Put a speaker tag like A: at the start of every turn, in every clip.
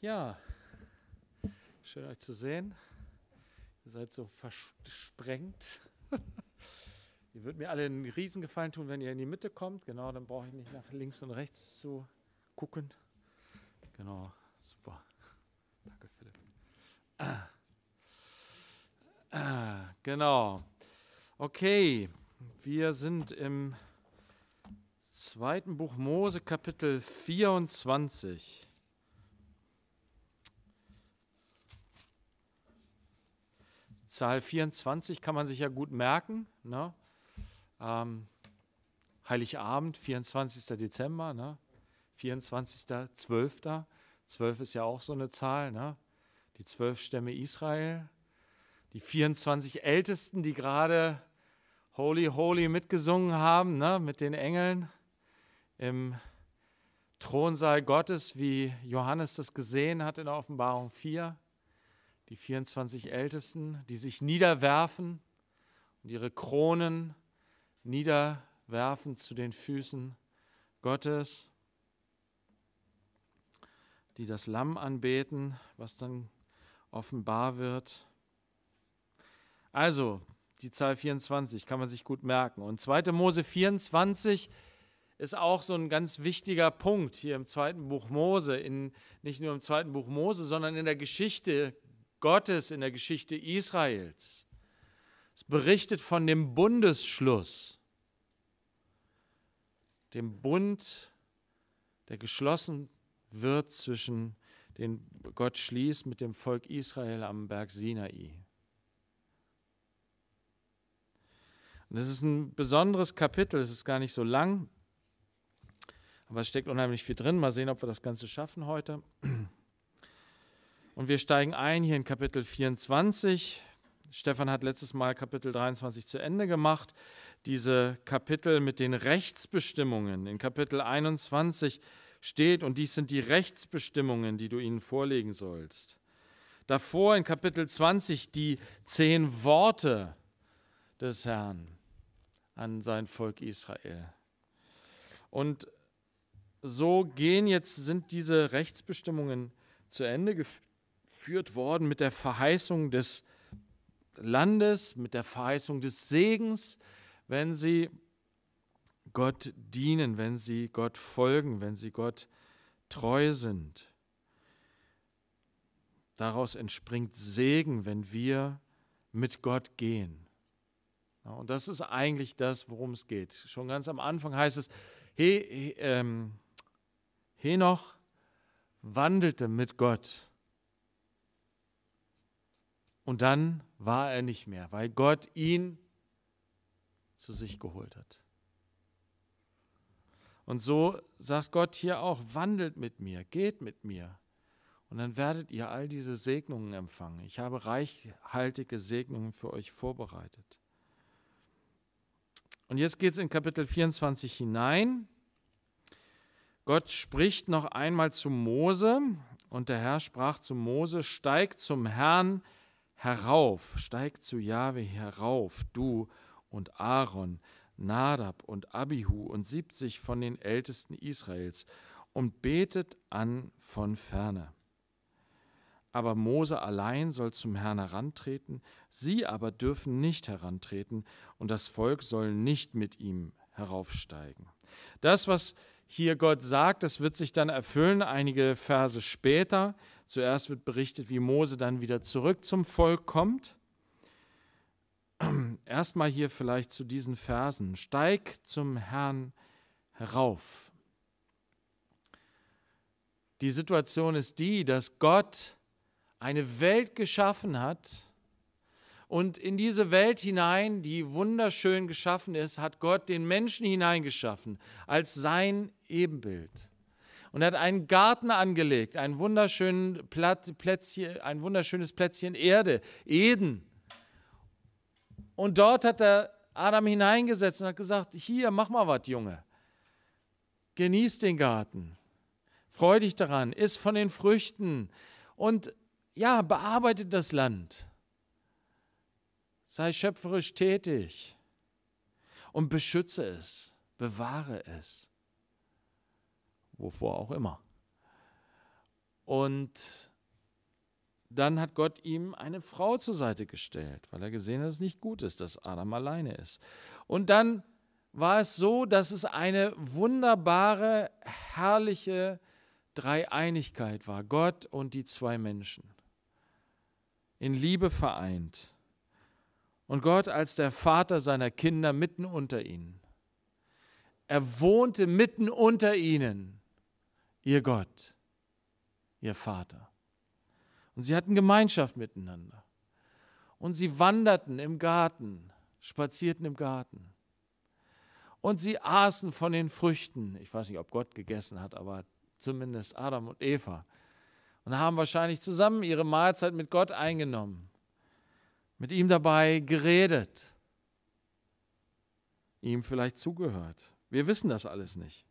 A: Ja, schön euch zu sehen. Ihr seid so versprengt. ihr würdet mir alle einen Riesengefallen tun, wenn ihr in die Mitte kommt. Genau, dann brauche ich nicht nach links und rechts zu gucken. Genau, super. Danke, Philipp. Ah. Ah, genau. Okay, wir sind im zweiten Buch Mose, Kapitel 24. Zahl 24 kann man sich ja gut merken. Ne? Ähm, Heiligabend, 24. Dezember, ne? 24.12. 12 ist ja auch so eine Zahl. Ne? Die zwölf Stämme Israel, die 24 Ältesten, die gerade Holy, Holy mitgesungen haben, ne? mit den Engeln im Thronsaal Gottes, wie Johannes das gesehen hat in der Offenbarung 4 die 24 Ältesten, die sich niederwerfen und ihre Kronen niederwerfen zu den Füßen Gottes, die das Lamm anbeten, was dann offenbar wird. Also, die Zahl 24 kann man sich gut merken. Und 2. Mose 24 ist auch so ein ganz wichtiger Punkt hier im zweiten Buch Mose, in, nicht nur im zweiten Buch Mose, sondern in der Geschichte Gottes in der Geschichte Israels. Es berichtet von dem Bundesschluss, dem Bund, der geschlossen wird zwischen den Gott schließt mit dem Volk Israel am Berg Sinai. Und das ist ein besonderes Kapitel, es ist gar nicht so lang, aber es steckt unheimlich viel drin. Mal sehen, ob wir das Ganze schaffen heute. Und wir steigen ein hier in Kapitel 24. Stefan hat letztes Mal Kapitel 23 zu Ende gemacht. Diese Kapitel mit den Rechtsbestimmungen in Kapitel 21 steht, und dies sind die Rechtsbestimmungen, die du ihnen vorlegen sollst. Davor in Kapitel 20 die zehn Worte des Herrn an sein Volk Israel. Und so gehen jetzt, sind diese Rechtsbestimmungen zu Ende geführt worden mit der Verheißung des Landes, mit der Verheißung des Segens, wenn sie Gott dienen, wenn sie Gott folgen, wenn sie Gott treu sind. Daraus entspringt Segen, wenn wir mit Gott gehen. Und das ist eigentlich das, worum es geht. Schon ganz am Anfang heißt es, He, ähm, Henoch wandelte mit Gott. Und dann war er nicht mehr, weil Gott ihn zu sich geholt hat. Und so sagt Gott hier auch, wandelt mit mir, geht mit mir. Und dann werdet ihr all diese Segnungen empfangen. Ich habe reichhaltige Segnungen für euch vorbereitet. Und jetzt geht es in Kapitel 24 hinein. Gott spricht noch einmal zu Mose und der Herr sprach zu Mose, steigt zum Herrn, herauf, steig zu Jahwe herauf, du und Aaron, Nadab und Abihu und siebzig von den Ältesten Israels, und betet an von ferne. Aber Mose allein soll zum Herrn herantreten, sie aber dürfen nicht herantreten, und das Volk soll nicht mit ihm heraufsteigen. Das, was hier Gott sagt, das wird sich dann erfüllen einige Verse später. Zuerst wird berichtet, wie Mose dann wieder zurück zum Volk kommt. Erstmal hier vielleicht zu diesen Versen. Steig zum Herrn herauf. Die Situation ist die, dass Gott eine Welt geschaffen hat und in diese Welt hinein, die wunderschön geschaffen ist, hat Gott den Menschen hineingeschaffen als sein Ebenbild. Und er hat einen Garten angelegt, ein, wunderschön Plätzchen, ein wunderschönes Plätzchen Erde, Eden. Und dort hat er Adam hineingesetzt und hat gesagt, hier, mach mal was, Junge. Genieß den Garten. Freu dich daran, iss von den Früchten und ja, bearbeite das Land. Sei schöpferisch tätig und beschütze es, bewahre es wovor auch immer. Und dann hat Gott ihm eine Frau zur Seite gestellt, weil er gesehen hat, dass es nicht gut ist, dass Adam alleine ist. Und dann war es so, dass es eine wunderbare, herrliche Dreieinigkeit war. Gott und die zwei Menschen. In Liebe vereint. Und Gott als der Vater seiner Kinder mitten unter ihnen. Er wohnte mitten unter ihnen ihr Gott, ihr Vater. Und sie hatten Gemeinschaft miteinander. Und sie wanderten im Garten, spazierten im Garten. Und sie aßen von den Früchten. Ich weiß nicht, ob Gott gegessen hat, aber zumindest Adam und Eva. Und haben wahrscheinlich zusammen ihre Mahlzeit mit Gott eingenommen. Mit ihm dabei geredet. Ihm vielleicht zugehört. Wir wissen das alles nicht.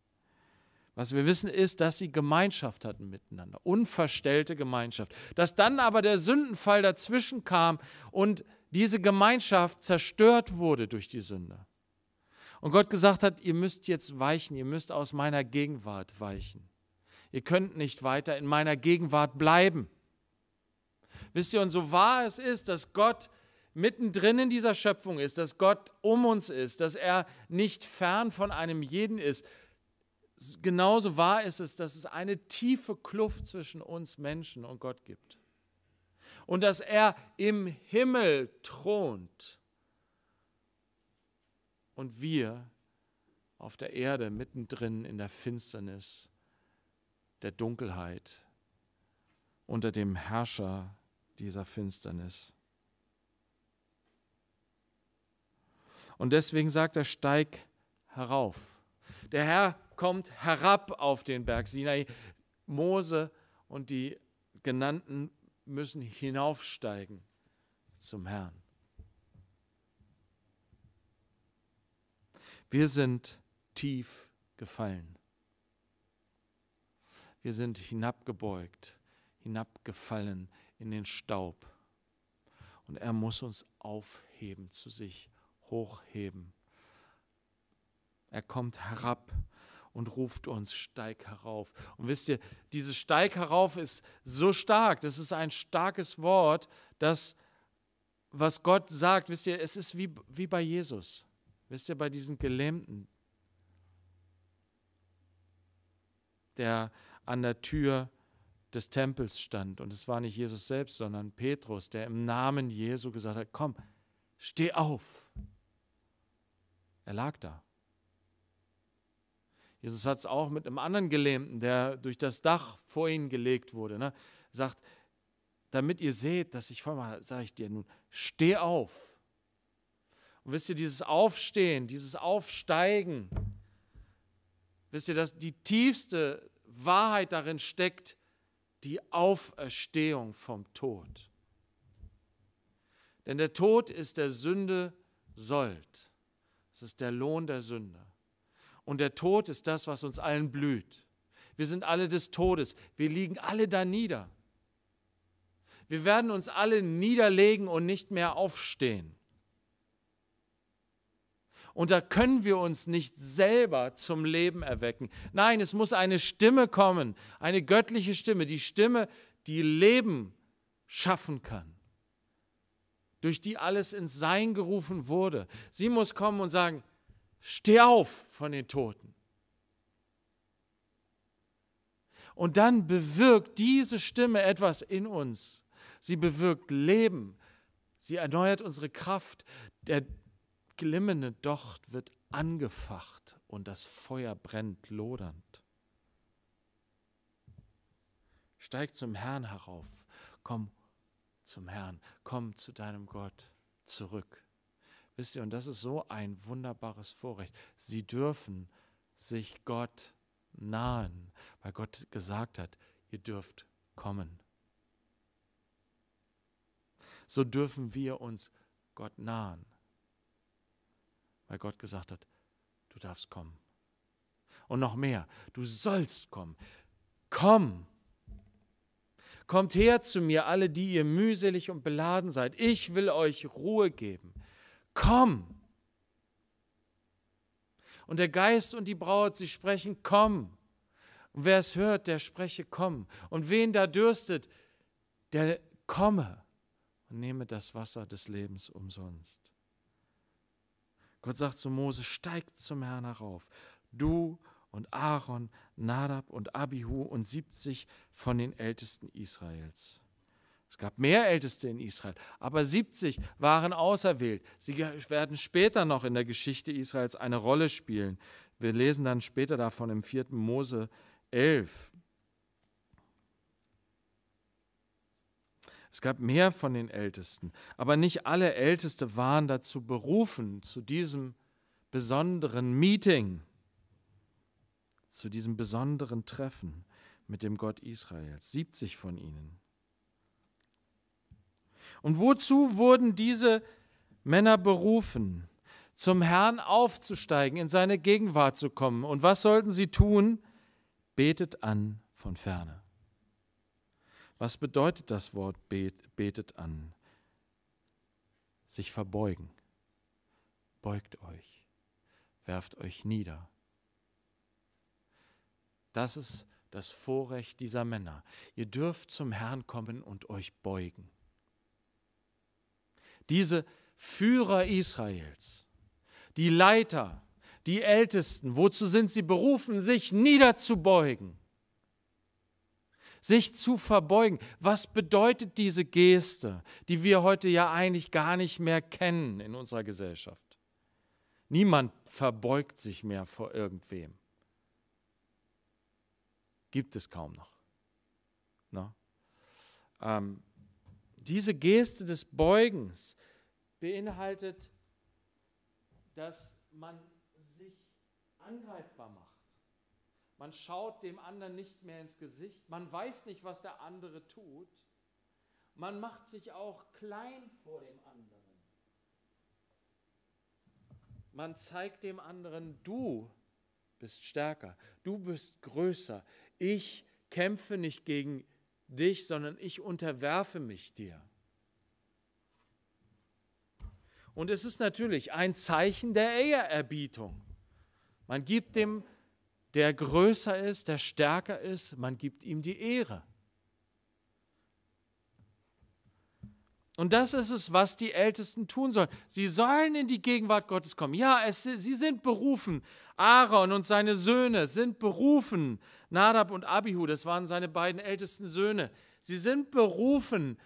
A: Was wir wissen ist, dass sie Gemeinschaft hatten miteinander, unverstellte Gemeinschaft. Dass dann aber der Sündenfall dazwischen kam und diese Gemeinschaft zerstört wurde durch die Sünde. Und Gott gesagt hat, ihr müsst jetzt weichen, ihr müsst aus meiner Gegenwart weichen. Ihr könnt nicht weiter in meiner Gegenwart bleiben. Wisst ihr, und so wahr es ist, dass Gott mittendrin in dieser Schöpfung ist, dass Gott um uns ist, dass er nicht fern von einem jeden ist, genauso wahr ist es, dass es eine tiefe Kluft zwischen uns Menschen und Gott gibt. Und dass er im Himmel thront und wir auf der Erde mittendrin in der Finsternis, der Dunkelheit, unter dem Herrscher dieser Finsternis. Und deswegen sagt er, steig herauf. Der Herr kommt herab auf den Berg Sinai. Mose und die genannten müssen hinaufsteigen zum Herrn. Wir sind tief gefallen. Wir sind hinabgebeugt, hinabgefallen in den Staub. Und er muss uns aufheben, zu sich hochheben er kommt herab und ruft uns, steig herauf. Und wisst ihr, dieses steig herauf ist so stark. Das ist ein starkes Wort, das, was Gott sagt, wisst ihr, es ist wie, wie bei Jesus. Wisst ihr, bei diesen Gelähmten, der an der Tür des Tempels stand. Und es war nicht Jesus selbst, sondern Petrus, der im Namen Jesu gesagt hat, komm, steh auf. Er lag da. Jesus hat es auch mit einem anderen Gelähmten, der durch das Dach vor ihn gelegt wurde, ne? sagt, damit ihr seht, dass ich voll mache, sage ich dir nun, steh auf. Und wisst ihr, dieses Aufstehen, dieses Aufsteigen, wisst ihr, dass die tiefste Wahrheit darin steckt, die Auferstehung vom Tod. Denn der Tod ist der Sünde Sold. Es ist der Lohn der Sünde. Und der Tod ist das, was uns allen blüht. Wir sind alle des Todes. Wir liegen alle da nieder. Wir werden uns alle niederlegen und nicht mehr aufstehen. Und da können wir uns nicht selber zum Leben erwecken. Nein, es muss eine Stimme kommen, eine göttliche Stimme, die Stimme, die Leben schaffen kann, durch die alles ins Sein gerufen wurde. Sie muss kommen und sagen, Steh auf von den Toten. Und dann bewirkt diese Stimme etwas in uns. Sie bewirkt Leben. Sie erneuert unsere Kraft. Der glimmende Docht wird angefacht und das Feuer brennt lodernd. Steig zum Herrn herauf. Komm zum Herrn. Komm zu deinem Gott zurück. Wisst ihr, und das ist so ein wunderbares Vorrecht. Sie dürfen sich Gott nahen, weil Gott gesagt hat, ihr dürft kommen. So dürfen wir uns Gott nahen, weil Gott gesagt hat, du darfst kommen. Und noch mehr, du sollst kommen. Komm! Kommt her zu mir, alle, die ihr mühselig und beladen seid. Ich will euch Ruhe geben komm. Und der Geist und die Braut, sie sprechen, komm. Und wer es hört, der spreche, komm. Und wen da dürstet, der komme und nehme das Wasser des Lebens umsonst. Gott sagt zu Mose, steigt zum Herrn herauf, du und Aaron, Nadab und Abihu und 70 von den Ältesten Israels. Es gab mehr Älteste in Israel, aber 70 waren auserwählt. Sie werden später noch in der Geschichte Israels eine Rolle spielen. Wir lesen dann später davon im 4. Mose 11. Es gab mehr von den Ältesten, aber nicht alle Älteste waren dazu berufen, zu diesem besonderen Meeting, zu diesem besonderen Treffen mit dem Gott Israels. 70 von ihnen. Und wozu wurden diese Männer berufen? Zum Herrn aufzusteigen, in seine Gegenwart zu kommen. Und was sollten sie tun? Betet an von ferne. Was bedeutet das Wort betet an? Sich verbeugen. Beugt euch. Werft euch nieder. Das ist das Vorrecht dieser Männer. Ihr dürft zum Herrn kommen und euch beugen diese Führer Israels, die Leiter, die Ältesten, wozu sind sie berufen, sich niederzubeugen, sich zu verbeugen. Was bedeutet diese Geste, die wir heute ja eigentlich gar nicht mehr kennen in unserer Gesellschaft? Niemand verbeugt sich mehr vor irgendwem. Gibt es kaum noch. Ähm, diese Geste des Beugens beinhaltet, dass man sich angreifbar macht. Man schaut dem anderen nicht mehr ins Gesicht. Man weiß nicht, was der andere tut. Man macht sich auch klein vor dem anderen. Man zeigt dem anderen, du bist stärker, du bist größer. Ich kämpfe nicht gegen dich dich, sondern ich unterwerfe mich dir. Und es ist natürlich ein Zeichen der Ehrerbietung. Man gibt dem, der größer ist, der stärker ist, man gibt ihm die Ehre. Und das ist es, was die Ältesten tun sollen. Sie sollen in die Gegenwart Gottes kommen. Ja, es, sie sind berufen, Aaron und seine Söhne sind berufen. Nadab und Abihu, das waren seine beiden ältesten Söhne. Sie sind berufen,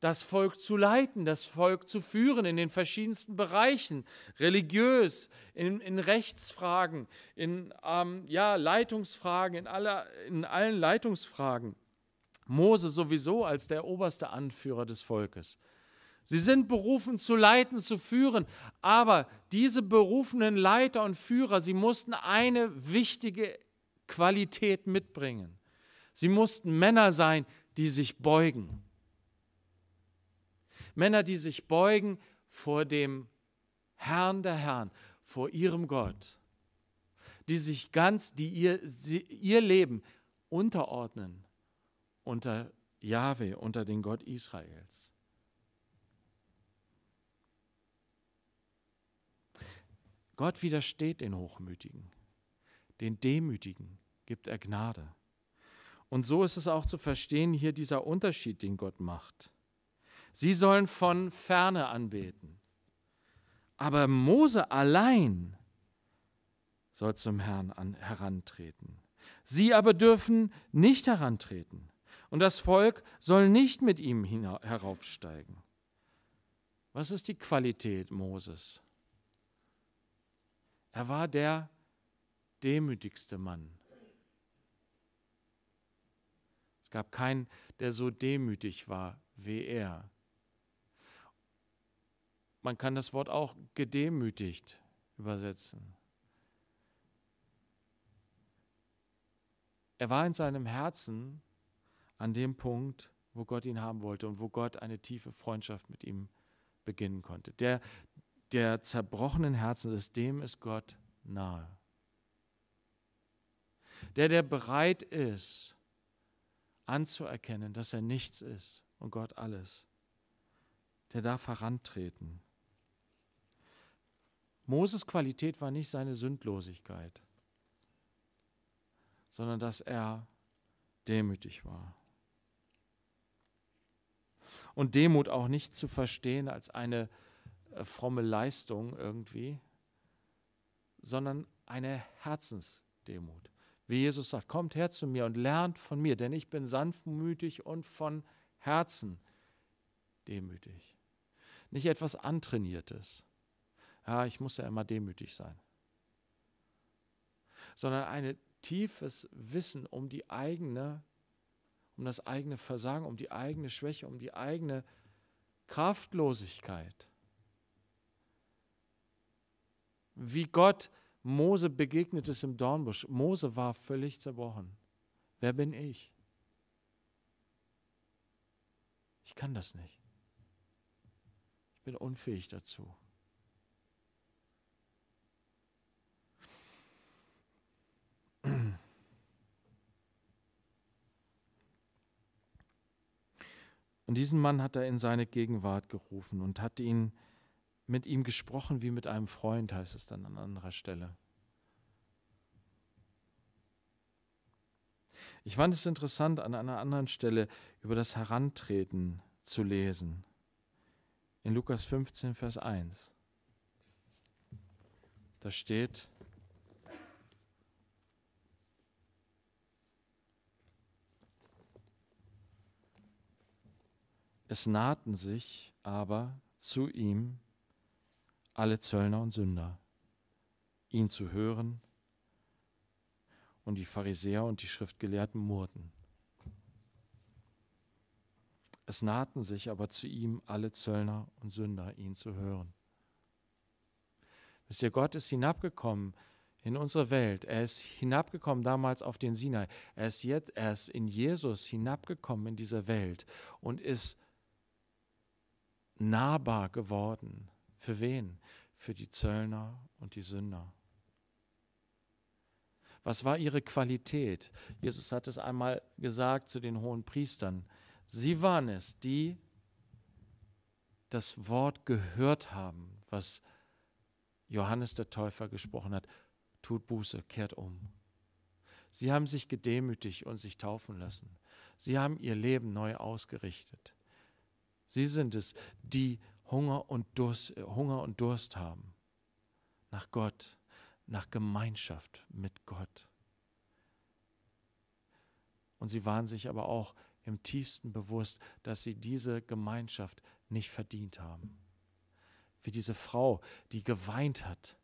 A: das Volk zu leiten, das Volk zu führen in den verschiedensten Bereichen, religiös, in, in Rechtsfragen, in ähm, ja, Leitungsfragen, in, aller, in allen Leitungsfragen. Mose sowieso als der oberste Anführer des Volkes. Sie sind berufen zu leiten, zu führen. Aber diese berufenen Leiter und Führer, sie mussten eine wichtige Qualität mitbringen. Sie mussten Männer sein, die sich beugen. Männer, die sich beugen vor dem Herrn der Herren, vor ihrem Gott, die sich ganz, die ihr, sie, ihr Leben unterordnen unter Jahwe, unter den Gott Israels. Gott widersteht den Hochmütigen, den Demütigen gibt er Gnade. Und so ist es auch zu verstehen hier dieser Unterschied, den Gott macht. Sie sollen von ferne anbeten, aber Mose allein soll zum Herrn an, herantreten. Sie aber dürfen nicht herantreten und das Volk soll nicht mit ihm heraufsteigen. Was ist die Qualität Moses? Er war der demütigste Mann. Es gab keinen, der so demütig war wie er. Man kann das Wort auch gedemütigt übersetzen. Er war in seinem Herzen an dem Punkt, wo Gott ihn haben wollte und wo Gott eine tiefe Freundschaft mit ihm beginnen konnte. Der der zerbrochenen Herzen ist, dem ist Gott nahe. Der, der bereit ist, anzuerkennen, dass er nichts ist und Gott alles, der darf herantreten. Moses Qualität war nicht seine Sündlosigkeit, sondern dass er demütig war. Und Demut auch nicht zu verstehen als eine äh, fromme Leistung irgendwie, sondern eine Herzensdemut. Wie Jesus sagt, kommt her zu mir und lernt von mir, denn ich bin sanftmütig und von Herzen demütig. Nicht etwas Antrainiertes. Ja, ich muss ja immer demütig sein. Sondern ein tiefes Wissen um die eigene, um das eigene Versagen, um die eigene Schwäche, um die eigene Kraftlosigkeit. wie Gott Mose begegnet ist im Dornbusch. Mose war völlig zerbrochen. Wer bin ich? Ich kann das nicht. Ich bin unfähig dazu. Und diesen Mann hat er in seine Gegenwart gerufen und hat ihn mit ihm gesprochen wie mit einem Freund, heißt es dann an anderer Stelle. Ich fand es interessant, an einer anderen Stelle über das Herantreten zu lesen. In Lukas 15, Vers 1. Da steht, es nahten sich aber zu ihm alle Zöllner und Sünder, ihn zu hören. Und die Pharisäer und die Schriftgelehrten murrten. Es nahten sich aber zu ihm alle Zöllner und Sünder, ihn zu hören. Wisst ihr, Gott ist hinabgekommen in unsere Welt. Er ist hinabgekommen damals auf den Sinai. Er ist jetzt, er ist in Jesus hinabgekommen in dieser Welt und ist nahbar geworden für wen? Für die Zöllner und die Sünder. Was war ihre Qualität? Jesus hat es einmal gesagt zu den hohen Priestern. Sie waren es, die das Wort gehört haben, was Johannes der Täufer gesprochen hat. Tut Buße, kehrt um. Sie haben sich gedemütigt und sich taufen lassen. Sie haben ihr Leben neu ausgerichtet. Sie sind es, die Hunger und Durst, äh, Hunger und Durst haben nach Gott, nach Gemeinschaft mit Gott. Und sie waren sich aber auch im tiefsten bewusst, dass sie diese Gemeinschaft nicht verdient haben. Wie diese Frau, die geweint hat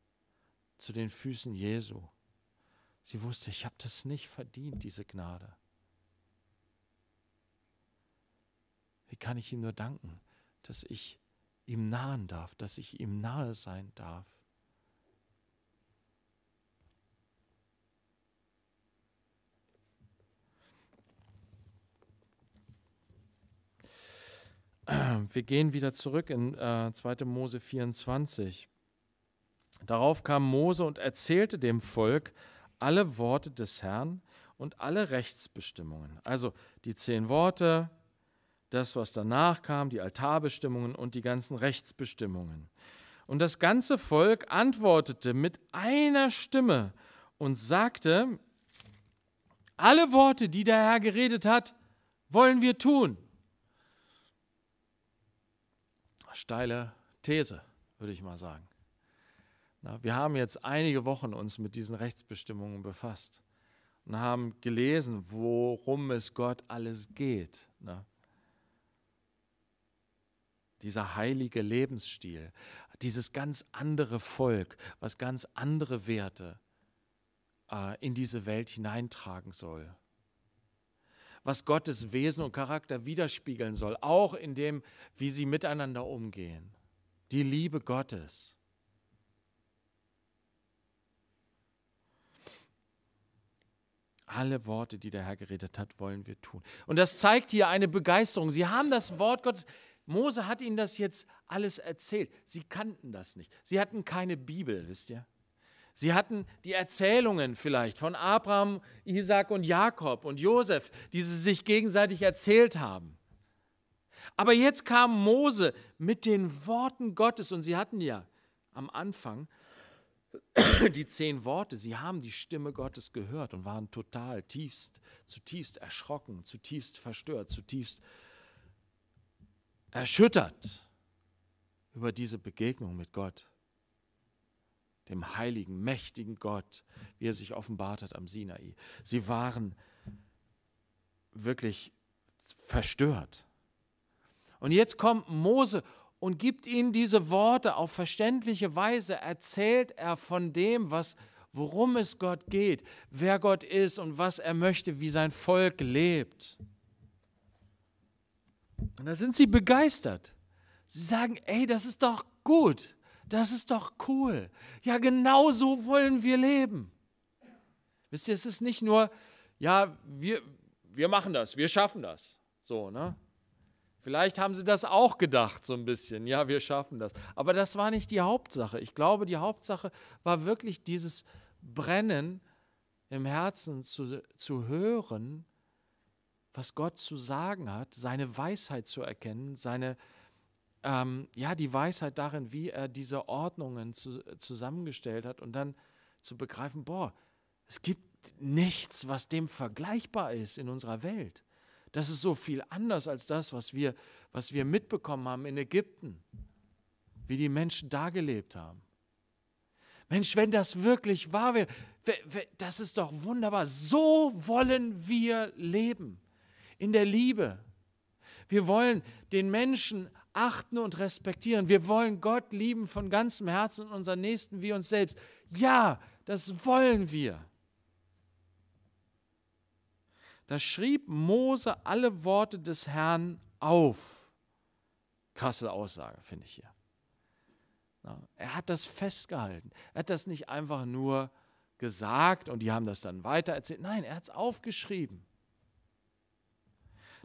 A: zu den Füßen Jesu. Sie wusste, ich habe das nicht verdient, diese Gnade. Wie kann ich ihm nur danken, dass ich ihm nahen darf, dass ich ihm nahe sein darf. Wir gehen wieder zurück in äh, 2. Mose 24. Darauf kam Mose und erzählte dem Volk alle Worte des Herrn und alle Rechtsbestimmungen. Also die zehn Worte, das, was danach kam, die Altarbestimmungen und die ganzen Rechtsbestimmungen. Und das ganze Volk antwortete mit einer Stimme und sagte, alle Worte, die der Herr geredet hat, wollen wir tun. Steile These, würde ich mal sagen. Na, wir haben jetzt einige Wochen uns mit diesen Rechtsbestimmungen befasst und haben gelesen, worum es Gott alles geht. Na, dieser heilige Lebensstil, dieses ganz andere Volk, was ganz andere Werte äh, in diese Welt hineintragen soll, was Gottes Wesen und Charakter widerspiegeln soll, auch in dem, wie sie miteinander umgehen, die Liebe Gottes. Alle Worte, die der Herr geredet hat, wollen wir tun. Und das zeigt hier eine Begeisterung. Sie haben das Wort Gottes Mose hat ihnen das jetzt alles erzählt. Sie kannten das nicht. Sie hatten keine Bibel, wisst ihr? Sie hatten die Erzählungen vielleicht von Abraham, Isaac und Jakob und Josef, die sie sich gegenseitig erzählt haben. Aber jetzt kam Mose mit den Worten Gottes und sie hatten ja am Anfang die zehn Worte. Sie haben die Stimme Gottes gehört und waren total tiefst, zutiefst erschrocken, zutiefst verstört, zutiefst äh, erschüttert über diese Begegnung mit Gott, dem heiligen, mächtigen Gott, wie er sich offenbart hat am Sinai. Sie waren wirklich verstört. Und jetzt kommt Mose und gibt ihnen diese Worte auf verständliche Weise, erzählt er von dem, was worum es Gott geht, wer Gott ist und was er möchte, wie sein Volk lebt. Und da sind sie begeistert. Sie sagen, ey, das ist doch gut. Das ist doch cool. Ja, genau so wollen wir leben. Wisst ihr, es ist nicht nur, ja, wir, wir machen das, wir schaffen das. So, ne? Vielleicht haben sie das auch gedacht, so ein bisschen. Ja, wir schaffen das. Aber das war nicht die Hauptsache. Ich glaube, die Hauptsache war wirklich dieses Brennen im Herzen zu, zu hören, was Gott zu sagen hat, seine Weisheit zu erkennen, seine, ähm, ja, die Weisheit darin, wie er diese Ordnungen zu, zusammengestellt hat und dann zu begreifen, boah, es gibt nichts, was dem vergleichbar ist in unserer Welt. Das ist so viel anders als das, was wir, was wir mitbekommen haben in Ägypten, wie die Menschen da gelebt haben. Mensch, wenn das wirklich wahr wäre, das ist doch wunderbar. So wollen wir leben in der Liebe. Wir wollen den Menschen achten und respektieren. Wir wollen Gott lieben von ganzem Herzen und unseren Nächsten wie uns selbst. Ja, das wollen wir. Da schrieb Mose alle Worte des Herrn auf. Krasse Aussage, finde ich hier. Er hat das festgehalten. Er hat das nicht einfach nur gesagt und die haben das dann weitererzählt. Nein, er hat es aufgeschrieben.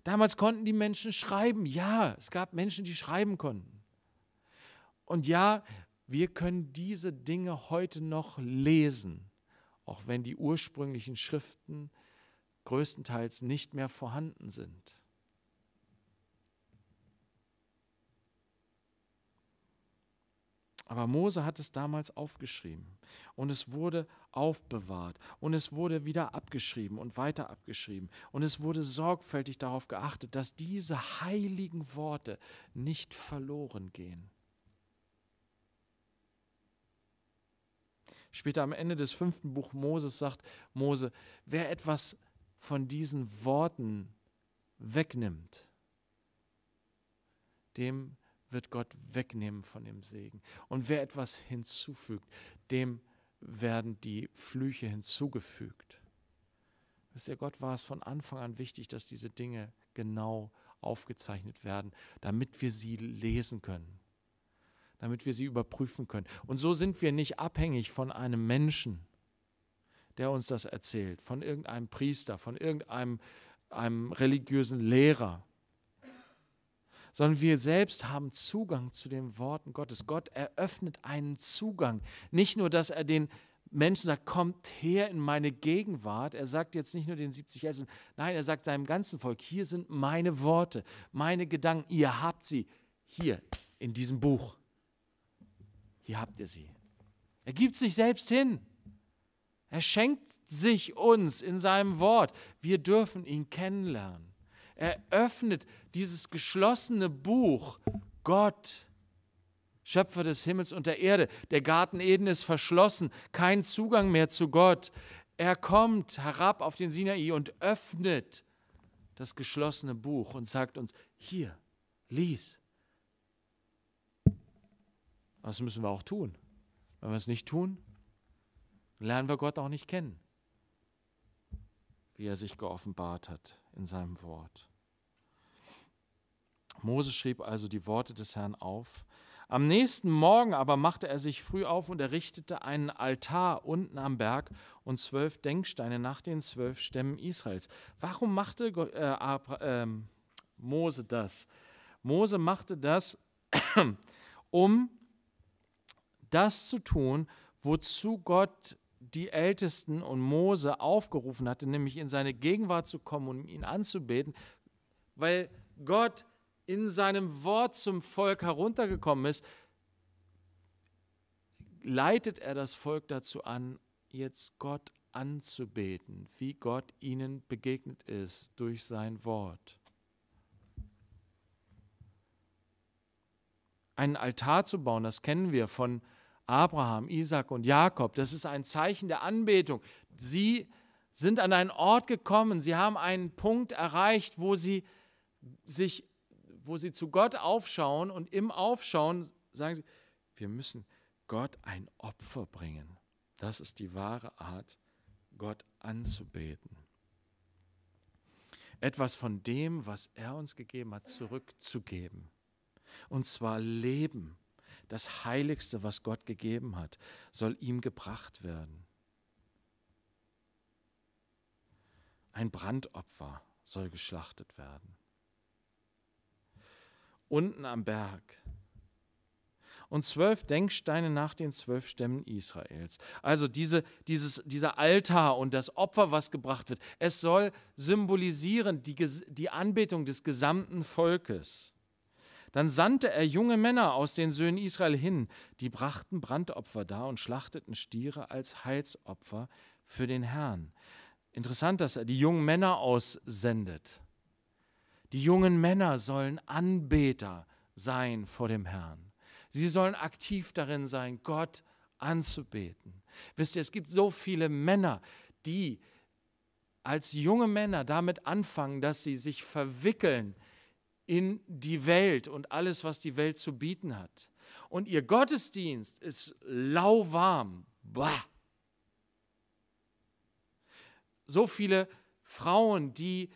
A: Damals konnten die Menschen schreiben. Ja, es gab Menschen, die schreiben konnten. Und ja, wir können diese Dinge heute noch lesen, auch wenn die ursprünglichen Schriften größtenteils nicht mehr vorhanden sind. Aber Mose hat es damals aufgeschrieben und es wurde aufbewahrt und es wurde wieder abgeschrieben und weiter abgeschrieben und es wurde sorgfältig darauf geachtet, dass diese heiligen Worte nicht verloren gehen. Später am Ende des fünften Buch Moses sagt Mose, wer etwas von diesen Worten wegnimmt, dem wird Gott wegnehmen von dem Segen. Und wer etwas hinzufügt, dem werden die Flüche hinzugefügt. Wisst ihr, Gott war es von Anfang an wichtig, dass diese Dinge genau aufgezeichnet werden, damit wir sie lesen können, damit wir sie überprüfen können. Und so sind wir nicht abhängig von einem Menschen, der uns das erzählt, von irgendeinem Priester, von irgendeinem religiösen Lehrer, sondern wir selbst haben Zugang zu den Worten Gottes. Gott eröffnet einen Zugang. Nicht nur, dass er den Menschen sagt, kommt her in meine Gegenwart. Er sagt jetzt nicht nur den 70 Essen, nein, er sagt seinem ganzen Volk, hier sind meine Worte, meine Gedanken, ihr habt sie hier in diesem Buch. Hier habt ihr sie. Er gibt sich selbst hin. Er schenkt sich uns in seinem Wort. Wir dürfen ihn kennenlernen. Er öffnet dieses geschlossene Buch. Gott, Schöpfer des Himmels und der Erde. Der Garten Eden ist verschlossen, kein Zugang mehr zu Gott. Er kommt herab auf den Sinai und öffnet das geschlossene Buch und sagt uns, hier, lies. Das müssen wir auch tun. Wenn wir es nicht tun, lernen wir Gott auch nicht kennen, wie er sich geoffenbart hat in seinem Wort. Mose schrieb also die Worte des Herrn auf. Am nächsten Morgen aber machte er sich früh auf und errichtete einen Altar unten am Berg und zwölf Denksteine nach den zwölf Stämmen Israels. Warum machte Gott, äh, äh, Mose das? Mose machte das, um das zu tun, wozu Gott die Ältesten und Mose aufgerufen hatte, nämlich in seine Gegenwart zu kommen und ihn anzubeten, weil Gott in seinem Wort zum Volk heruntergekommen ist, leitet er das Volk dazu an, jetzt Gott anzubeten, wie Gott ihnen begegnet ist durch sein Wort. Einen Altar zu bauen, das kennen wir von Abraham, Isaac und Jakob. Das ist ein Zeichen der Anbetung. Sie sind an einen Ort gekommen, sie haben einen Punkt erreicht, wo sie sich wo sie zu Gott aufschauen und im Aufschauen sagen sie, wir müssen Gott ein Opfer bringen. Das ist die wahre Art, Gott anzubeten. Etwas von dem, was er uns gegeben hat, zurückzugeben. Und zwar Leben. Das Heiligste, was Gott gegeben hat, soll ihm gebracht werden. Ein Brandopfer soll geschlachtet werden unten am Berg. Und zwölf Denksteine nach den zwölf Stämmen Israels. Also diese, dieses, dieser Altar und das Opfer, was gebracht wird, es soll symbolisieren die, die Anbetung des gesamten Volkes. Dann sandte er junge Männer aus den Söhnen Israel hin, die brachten Brandopfer dar und schlachteten Stiere als Heilsopfer für den Herrn. Interessant, dass er die jungen Männer aussendet. Die jungen Männer sollen Anbeter sein vor dem Herrn. Sie sollen aktiv darin sein, Gott anzubeten. Wisst ihr, es gibt so viele Männer, die als junge Männer damit anfangen, dass sie sich verwickeln in die Welt und alles, was die Welt zu bieten hat. Und ihr Gottesdienst ist lauwarm. Bah. So viele Frauen, die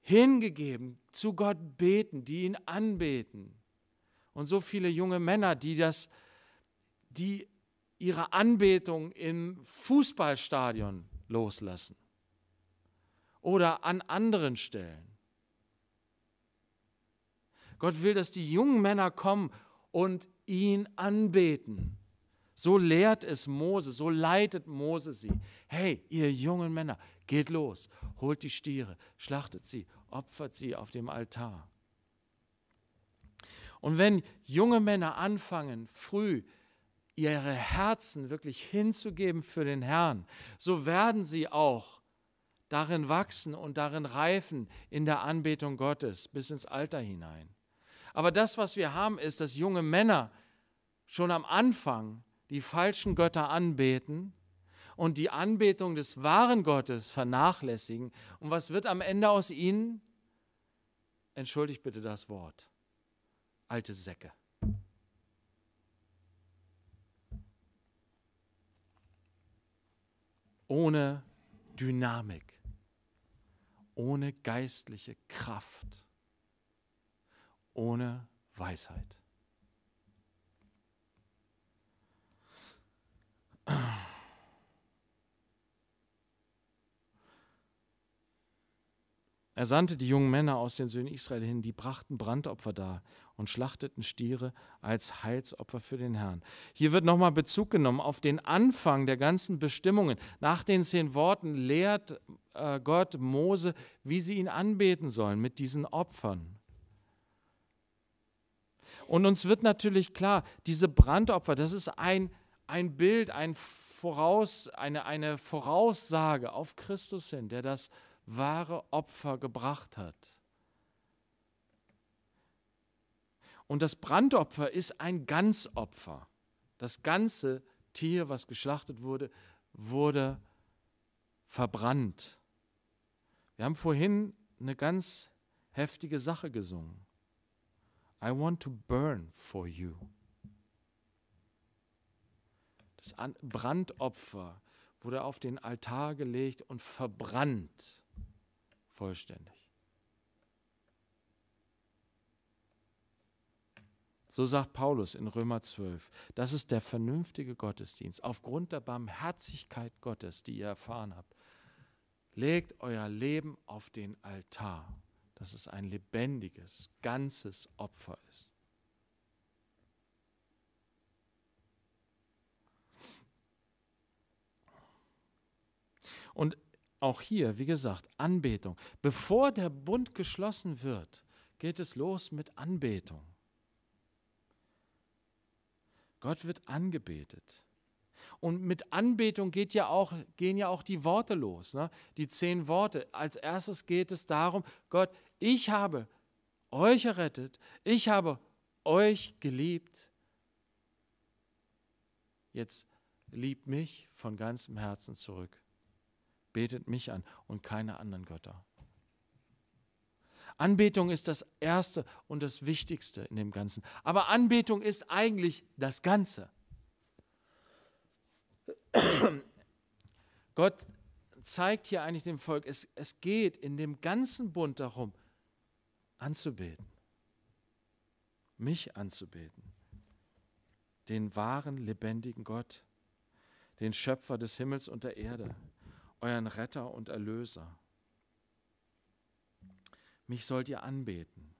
A: hingegeben, zu Gott beten, die ihn anbeten. Und so viele junge Männer, die das, die ihre Anbetung im Fußballstadion loslassen oder an anderen Stellen. Gott will, dass die jungen Männer kommen und ihn anbeten. So lehrt es Mose, so leitet Mose sie. Hey, ihr jungen Männer, geht los, holt die Stiere, schlachtet sie opfert sie auf dem Altar. Und wenn junge Männer anfangen, früh ihre Herzen wirklich hinzugeben für den Herrn, so werden sie auch darin wachsen und darin reifen in der Anbetung Gottes bis ins Alter hinein. Aber das, was wir haben, ist, dass junge Männer schon am Anfang die falschen Götter anbeten und die Anbetung des wahren Gottes vernachlässigen. Und was wird am Ende aus ihnen? Entschuldigt bitte das Wort. Alte Säcke. Ohne Dynamik, ohne geistliche Kraft, ohne Weisheit. Ah. Er sandte die jungen Männer aus den Söhnen Israel hin, die brachten Brandopfer dar und schlachteten Stiere als Heilsopfer für den Herrn. Hier wird nochmal Bezug genommen auf den Anfang der ganzen Bestimmungen. Nach den zehn Worten lehrt äh, Gott Mose, wie sie ihn anbeten sollen mit diesen Opfern. Und uns wird natürlich klar, diese Brandopfer, das ist ein, ein Bild, ein Voraus, eine, eine Voraussage auf Christus hin, der das wahre Opfer gebracht hat. Und das Brandopfer ist ein Ganzopfer. Das ganze Tier, was geschlachtet wurde, wurde verbrannt. Wir haben vorhin eine ganz heftige Sache gesungen. I want to burn for you. Das Brandopfer wurde auf den Altar gelegt und verbrannt vollständig. So sagt Paulus in Römer 12, das ist der vernünftige Gottesdienst. Aufgrund der Barmherzigkeit Gottes, die ihr erfahren habt, legt euer Leben auf den Altar, dass es ein lebendiges, ganzes Opfer ist. Und auch hier, wie gesagt, Anbetung. Bevor der Bund geschlossen wird, geht es los mit Anbetung. Gott wird angebetet. Und mit Anbetung geht ja auch, gehen ja auch die Worte los, ne? die zehn Worte. Als erstes geht es darum, Gott, ich habe euch errettet, ich habe euch geliebt. Jetzt liebt mich von ganzem Herzen zurück betet mich an und keine anderen Götter. Anbetung ist das Erste und das Wichtigste in dem Ganzen. Aber Anbetung ist eigentlich das Ganze. Gott zeigt hier eigentlich dem Volk, es, es geht in dem ganzen Bund darum, anzubeten, mich anzubeten, den wahren, lebendigen Gott, den Schöpfer des Himmels und der Erde euren Retter und Erlöser. Mich sollt ihr anbeten.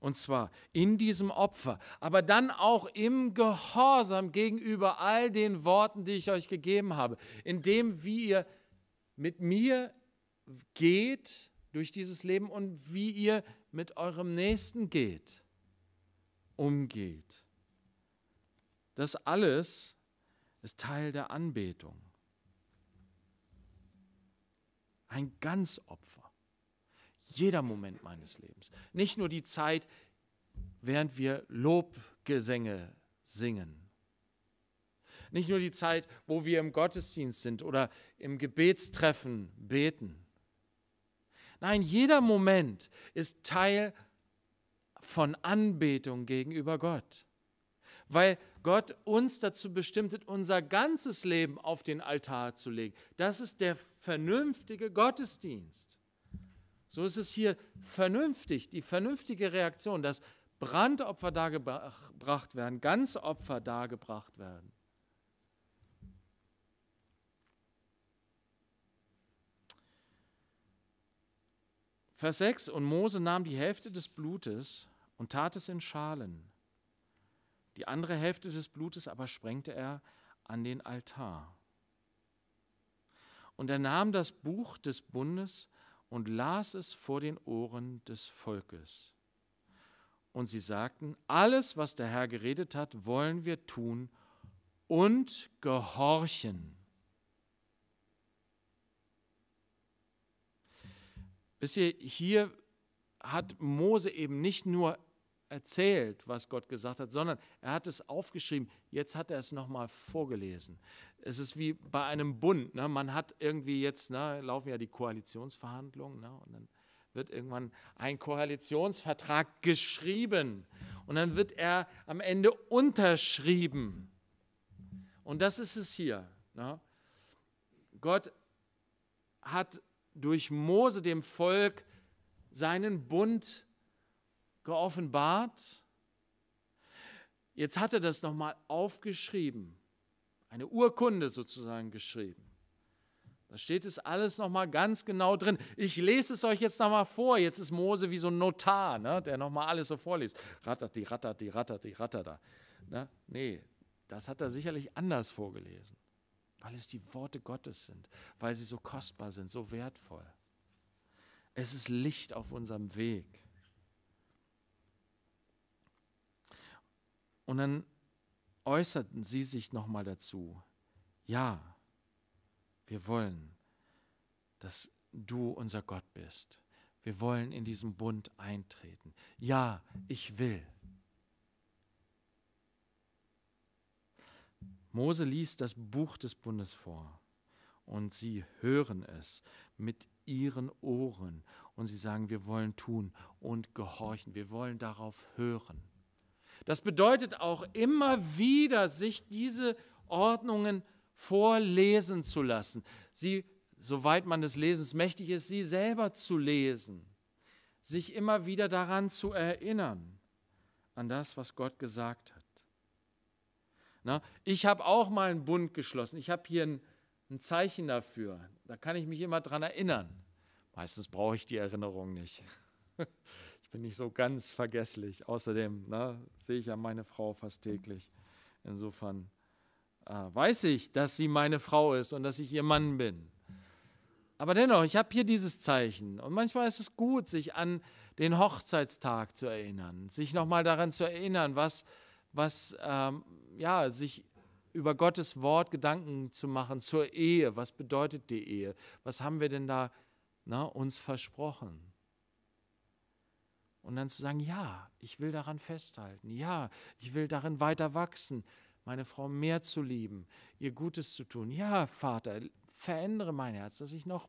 A: Und zwar in diesem Opfer, aber dann auch im Gehorsam gegenüber all den Worten, die ich euch gegeben habe, In dem, wie ihr mit mir geht durch dieses Leben und wie ihr mit eurem Nächsten geht, umgeht. Das alles ist Teil der Anbetung. Ein Ganzopfer. Jeder Moment meines Lebens. Nicht nur die Zeit, während wir Lobgesänge singen. Nicht nur die Zeit, wo wir im Gottesdienst sind oder im Gebetstreffen beten. Nein, jeder Moment ist Teil von Anbetung gegenüber Gott. Weil Gott uns dazu bestimmt hat, unser ganzes Leben auf den Altar zu legen. Das ist der vernünftige Gottesdienst. So ist es hier vernünftig, die vernünftige Reaktion, dass Brandopfer dargebracht werden, Ganzopfer dargebracht werden. Vers 6, und Mose nahm die Hälfte des Blutes und tat es in Schalen die andere Hälfte des Blutes aber sprengte er an den Altar. Und er nahm das Buch des Bundes und las es vor den Ohren des Volkes. Und sie sagten, alles, was der Herr geredet hat, wollen wir tun und gehorchen. Wisst ihr, hier hat Mose eben nicht nur erzählt, was Gott gesagt hat, sondern er hat es aufgeschrieben. Jetzt hat er es nochmal vorgelesen. Es ist wie bei einem Bund. Ne? Man hat irgendwie jetzt, ne, laufen ja die Koalitionsverhandlungen, ne? und dann wird irgendwann ein Koalitionsvertrag geschrieben. Und dann wird er am Ende unterschrieben. Und das ist es hier. Ne? Gott hat durch Mose dem Volk seinen Bund geoffenbart. Jetzt hat er das nochmal aufgeschrieben, eine Urkunde sozusagen geschrieben. Da steht es alles nochmal ganz genau drin. Ich lese es euch jetzt nochmal vor. Jetzt ist Mose wie so ein Notar, ne, der nochmal alles so vorliest. Ratter, die, Ratter, die, Ratter, die, Ratter da. Ne? Nee, das hat er sicherlich anders vorgelesen, weil es die Worte Gottes sind, weil sie so kostbar sind, so wertvoll. Es ist Licht auf unserem Weg. Und dann äußerten sie sich nochmal dazu, ja, wir wollen, dass du unser Gott bist. Wir wollen in diesen Bund eintreten. Ja, ich will. Mose liest das Buch des Bundes vor und sie hören es mit ihren Ohren und sie sagen, wir wollen tun und gehorchen, wir wollen darauf hören. Das bedeutet auch immer wieder, sich diese Ordnungen vorlesen zu lassen, sie, soweit man des Lesens mächtig ist, sie selber zu lesen, sich immer wieder daran zu erinnern, an das, was Gott gesagt hat. Na, ich habe auch mal einen Bund geschlossen, ich habe hier ein, ein Zeichen dafür, da kann ich mich immer daran erinnern. Meistens brauche ich die Erinnerung nicht. bin ich so ganz vergesslich. Außerdem ne, sehe ich ja meine Frau fast mhm. täglich. Insofern äh, weiß ich, dass sie meine Frau ist und dass ich ihr Mann bin. Aber dennoch, ich habe hier dieses Zeichen. Und manchmal ist es gut, sich an den Hochzeitstag zu erinnern, sich nochmal daran zu erinnern, was, was ähm, ja, sich über Gottes Wort Gedanken zu machen zur Ehe. Was bedeutet die Ehe? Was haben wir denn da na, ne, uns versprochen? Und dann zu sagen, ja, ich will daran festhalten, ja, ich will darin weiter wachsen, meine Frau mehr zu lieben, ihr Gutes zu tun. Ja, Vater, verändere mein Herz, dass ich noch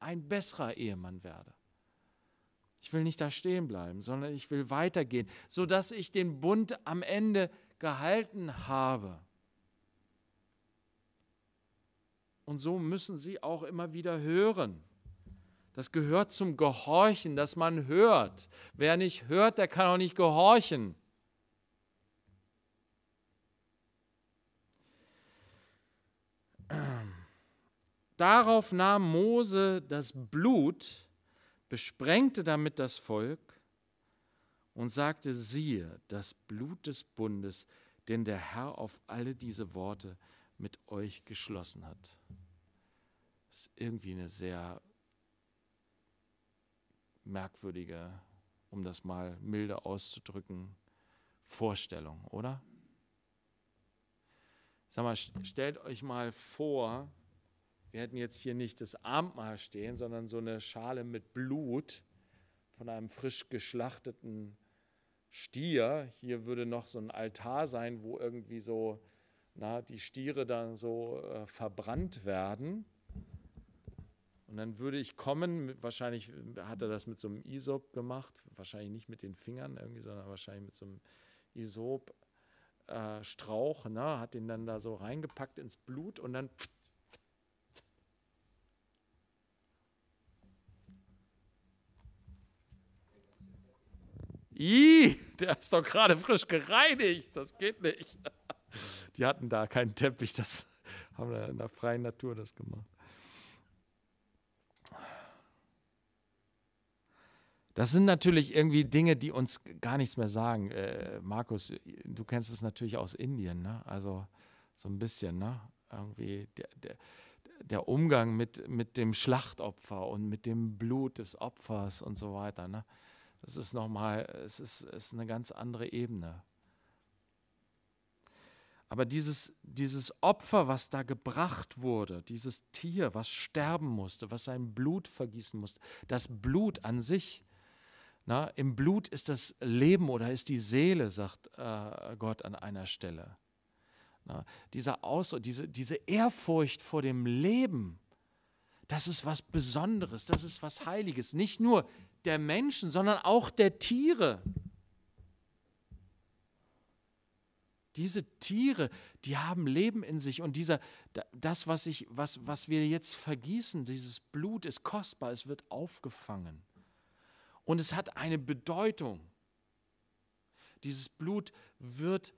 A: ein besserer Ehemann werde. Ich will nicht da stehen bleiben, sondern ich will weitergehen, sodass ich den Bund am Ende gehalten habe. Und so müssen Sie auch immer wieder hören. Das gehört zum Gehorchen, dass man hört. Wer nicht hört, der kann auch nicht gehorchen. Darauf nahm Mose das Blut, besprengte damit das Volk und sagte, siehe, das Blut des Bundes, den der Herr auf alle diese Worte mit euch geschlossen hat. Das ist irgendwie eine sehr merkwürdige, um das mal milde auszudrücken, Vorstellung, oder? Sag mal, stellt euch mal vor, wir hätten jetzt hier nicht das Abendmahl stehen, sondern so eine Schale mit Blut von einem frisch geschlachteten Stier. Hier würde noch so ein Altar sein, wo irgendwie so na, die Stiere dann so äh, verbrannt werden. Und dann würde ich kommen, wahrscheinlich hat er das mit so einem Isop gemacht, wahrscheinlich nicht mit den Fingern irgendwie, sondern wahrscheinlich mit so einem Isop. Äh, Strauch, ne, hat den dann da so reingepackt ins Blut und dann. Pft, Ih, der ist doch gerade frisch gereinigt, das geht nicht. Die hatten da keinen Teppich, das haben wir in der freien Natur das gemacht. Das sind natürlich irgendwie Dinge, die uns gar nichts mehr sagen. Äh, Markus, du kennst es natürlich aus Indien, ne? Also so ein bisschen, ne? Irgendwie der, der, der Umgang mit, mit dem Schlachtopfer und mit dem Blut des Opfers und so weiter, ne? Das ist nochmal, es ist, ist eine ganz andere Ebene. Aber dieses, dieses Opfer, was da gebracht wurde, dieses Tier, was sterben musste, was sein Blut vergießen musste, das Blut an sich na, Im Blut ist das Leben oder ist die Seele, sagt äh, Gott an einer Stelle. Na, dieser Aus diese, diese Ehrfurcht vor dem Leben, das ist was Besonderes, das ist was Heiliges. Nicht nur der Menschen, sondern auch der Tiere. Diese Tiere, die haben Leben in sich und dieser, das, was, ich, was, was wir jetzt vergießen, dieses Blut ist kostbar, es wird aufgefangen. Und es hat eine Bedeutung. Dieses Blut wird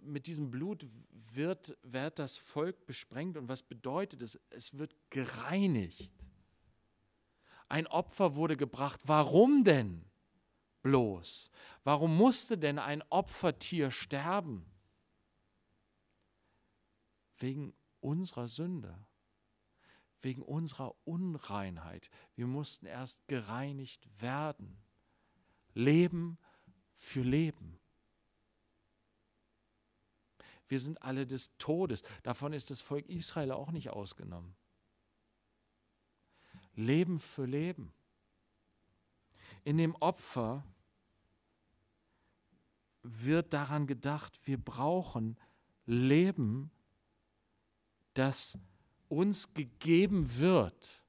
A: mit diesem Blut wird, wird das Volk besprengt. Und was bedeutet es? Es wird gereinigt. Ein Opfer wurde gebracht. Warum denn bloß? Warum musste denn ein Opfertier sterben? Wegen unserer Sünde wegen unserer Unreinheit. Wir mussten erst gereinigt werden. Leben für Leben. Wir sind alle des Todes. Davon ist das Volk Israel auch nicht ausgenommen. Leben für Leben. In dem Opfer wird daran gedacht, wir brauchen Leben, das uns gegeben wird.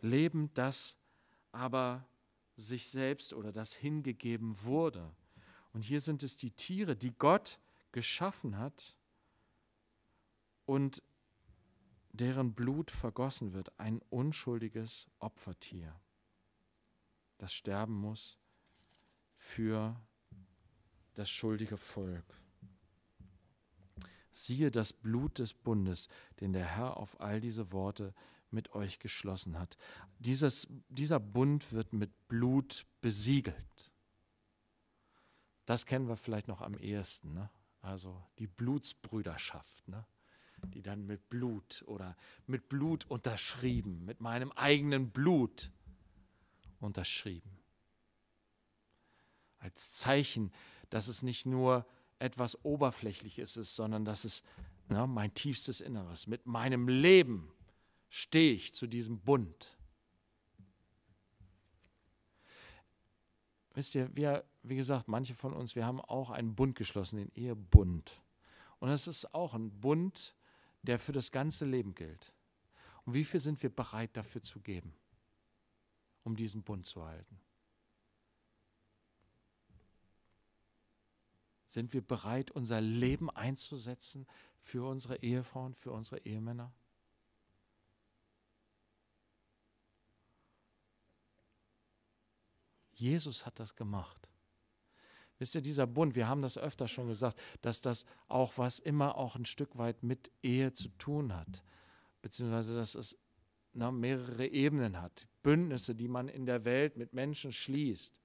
A: Leben, das aber sich selbst oder das hingegeben wurde. Und hier sind es die Tiere, die Gott geschaffen hat und deren Blut vergossen wird, ein unschuldiges Opfertier, das sterben muss für das schuldige Volk siehe das Blut des Bundes, den der Herr auf all diese Worte mit euch geschlossen hat. Dieses, dieser Bund wird mit Blut besiegelt. Das kennen wir vielleicht noch am ehesten. Ne? Also die Blutsbrüderschaft, ne? die dann mit Blut oder mit Blut unterschrieben, mit meinem eigenen Blut unterschrieben. Als Zeichen, dass es nicht nur etwas Oberflächliches ist, sondern dass es na, ne, mein tiefstes Inneres, mit meinem Leben stehe ich zu diesem Bund. Wisst ihr, wir, wie gesagt, manche von uns, wir haben auch einen Bund geschlossen, den Ehebund. Und das ist auch ein Bund, der für das ganze Leben gilt. Und wie viel sind wir bereit dafür zu geben, um diesen Bund zu halten? Sind wir bereit, unser Leben einzusetzen für unsere Ehefrauen, für unsere Ehemänner? Jesus hat das gemacht. Wisst ihr, dieser Bund, wir haben das öfter schon gesagt, dass das auch was immer auch ein Stück weit mit Ehe zu tun hat, beziehungsweise dass es na, mehrere Ebenen hat, Bündnisse, die man in der Welt mit Menschen schließt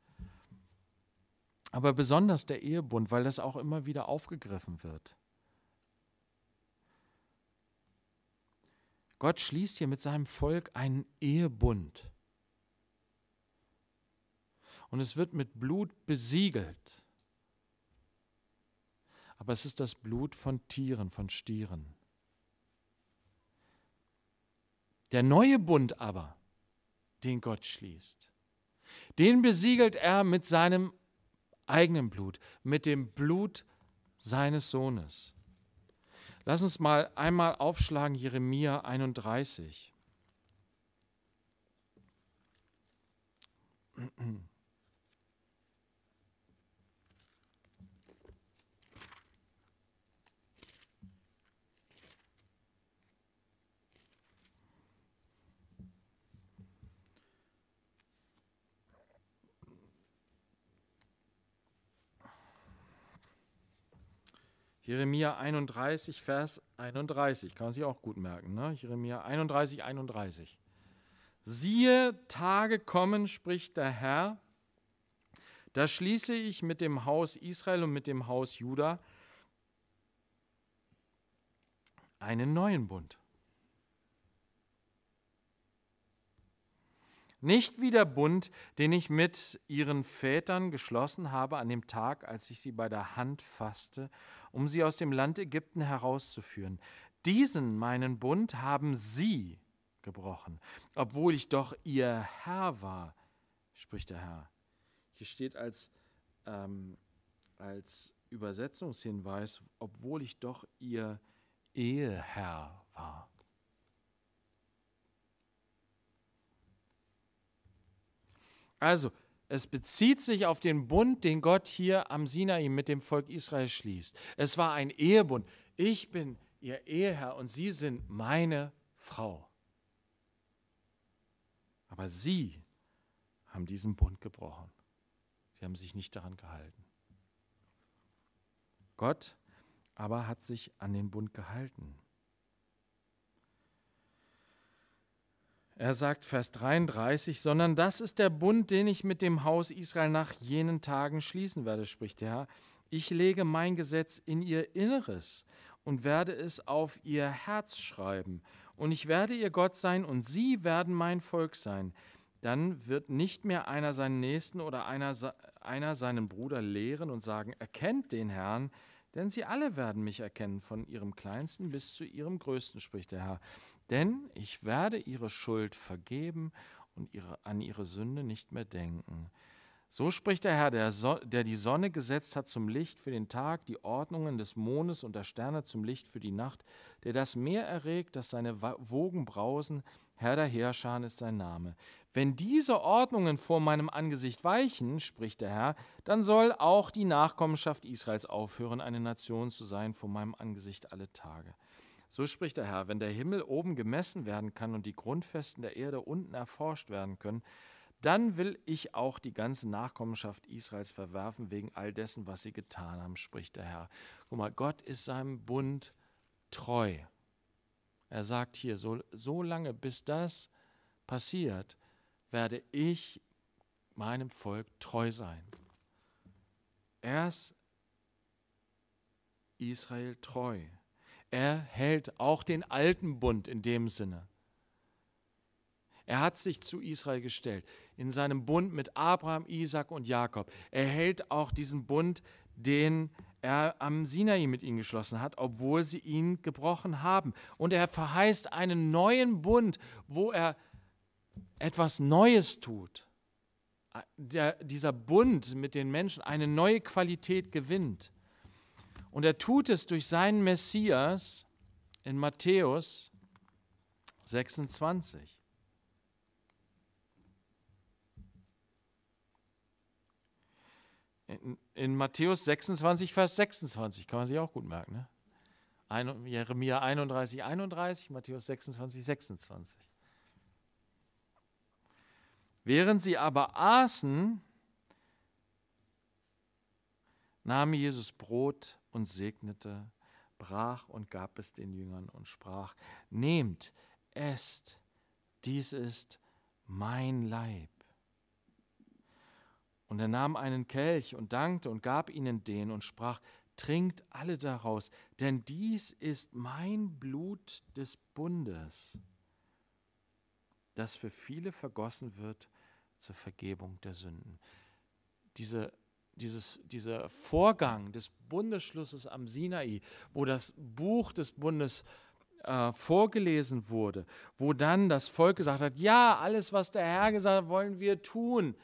A: aber besonders der Ehebund, weil das auch immer wieder aufgegriffen wird. Gott schließt hier mit seinem Volk einen Ehebund. Und es wird mit Blut besiegelt. Aber es ist das Blut von Tieren, von Stieren. Der neue Bund aber, den Gott schließt, den besiegelt er mit seinem eigenem Blut, mit dem Blut seines Sohnes. Lass uns mal einmal aufschlagen Jeremia 31. Jeremia 31, Vers 31. Kann man sich auch gut merken. Ne? Jeremia 31, 31. Siehe, Tage kommen, spricht der Herr. Da schließe ich mit dem Haus Israel und mit dem Haus Juda einen neuen Bund. Nicht wie der Bund, den ich mit ihren Vätern geschlossen habe an dem Tag, als ich sie bei der Hand fasste, um sie aus dem Land Ägypten herauszuführen. Diesen meinen Bund haben sie gebrochen, obwohl ich doch ihr Herr war, spricht der Herr. Hier steht als, ähm, als Übersetzungshinweis, obwohl ich doch ihr Eheherr war. Also, es bezieht sich auf den Bund, den Gott hier am Sinai mit dem Volk Israel schließt. Es war ein Ehebund. Ich bin ihr Eheherr und sie sind meine Frau. Aber sie haben diesen Bund gebrochen. Sie haben sich nicht daran gehalten. Gott aber hat sich an den Bund gehalten. Er sagt Vers 33, sondern das ist der Bund, den ich mit dem Haus Israel nach jenen Tagen schließen werde, spricht der Herr. Ich lege mein Gesetz in ihr Inneres und werde es auf ihr Herz schreiben. Und ich werde ihr Gott sein und sie werden mein Volk sein. Dann wird nicht mehr einer seinen Nächsten oder einer, einer seinen Bruder lehren und sagen, erkennt den Herrn, denn sie alle werden mich erkennen, von ihrem Kleinsten bis zu ihrem Größten, spricht der Herr denn ich werde ihre Schuld vergeben und ihre, an ihre Sünde nicht mehr denken. So spricht der Herr, der, so, der die Sonne gesetzt hat zum Licht für den Tag, die Ordnungen des Mondes und der Sterne zum Licht für die Nacht, der das Meer erregt, dass seine Wogen brausen, Herr der Herrscher ist sein Name. Wenn diese Ordnungen vor meinem Angesicht weichen, spricht der Herr, dann soll auch die Nachkommenschaft Israels aufhören, eine Nation zu sein vor meinem Angesicht alle Tage. So spricht der Herr, wenn der Himmel oben gemessen werden kann und die Grundfesten der Erde unten erforscht werden können, dann will ich auch die ganze Nachkommenschaft Israels verwerfen wegen all dessen, was sie getan haben, spricht der Herr. Guck mal, Gott ist seinem Bund treu. Er sagt hier, so, so lange bis das passiert, werde ich meinem Volk treu sein. Erst Israel treu. Er hält auch den alten Bund in dem Sinne. Er hat sich zu Israel gestellt, in seinem Bund mit Abraham, Isaac und Jakob. Er hält auch diesen Bund, den er am Sinai mit ihnen geschlossen hat, obwohl sie ihn gebrochen haben. Und er verheißt einen neuen Bund, wo er etwas Neues tut. Der, dieser Bund mit den Menschen eine neue Qualität gewinnt. Und er tut es durch seinen Messias in Matthäus 26. In, in, Matthäus 26, Vers 26, kann man sich auch gut merken. Ne? Ein, Jeremia 31, 31, Matthäus 26, 26. Während sie aber aßen, nahm Jesus Brot, und segnete, brach und gab es den Jüngern und sprach, nehmt, esst, dies ist mein Leib. Und er nahm einen Kelch und dankte und gab ihnen den und sprach, trinkt alle daraus, denn dies ist mein Blut des Bundes, das für viele vergossen wird zur Vergebung der Sünden. Diese dieses, dieser Vorgang des Bundesschlusses am Sinai, wo das Buch des Bundes äh, vorgelesen wurde, wo dann das Volk gesagt hat, ja, alles, was der Herr gesagt hat, wollen wir tun.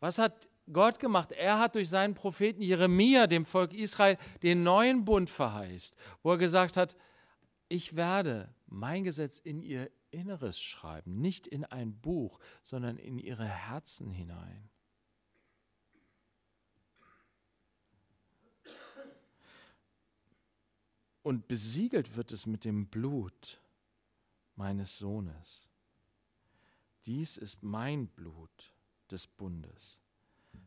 A: Was hat Gott gemacht? Er hat durch seinen Propheten Jeremia dem Volk Israel den neuen Bund verheißt, wo er gesagt hat, ich werde mein Gesetz in ihr Inneres schreiben, nicht in ein Buch, sondern in ihre Herzen hinein. und besiegelt wird es mit dem Blut meines Sohnes. Dies ist mein Blut des Bundes,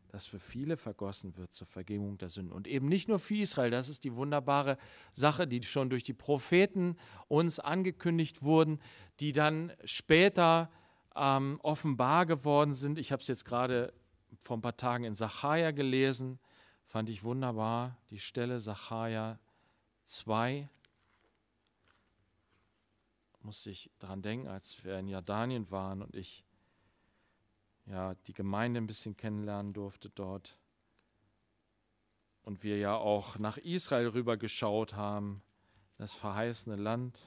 A: das für viele vergossen wird zur Vergebung der Sünden. Und eben nicht nur für Israel, das ist die wunderbare Sache, die schon durch die Propheten uns angekündigt wurden, die dann später ähm, offenbar geworden sind. Ich habe es jetzt gerade vor ein paar Tagen in Sacharja gelesen, fand ich wunderbar, die Stelle Sacharja 2 muss ich daran denken, als wir in Jordanien waren und ich ja, die Gemeinde ein bisschen kennenlernen durfte dort und wir ja auch nach Israel rüber geschaut haben, das verheißene Land.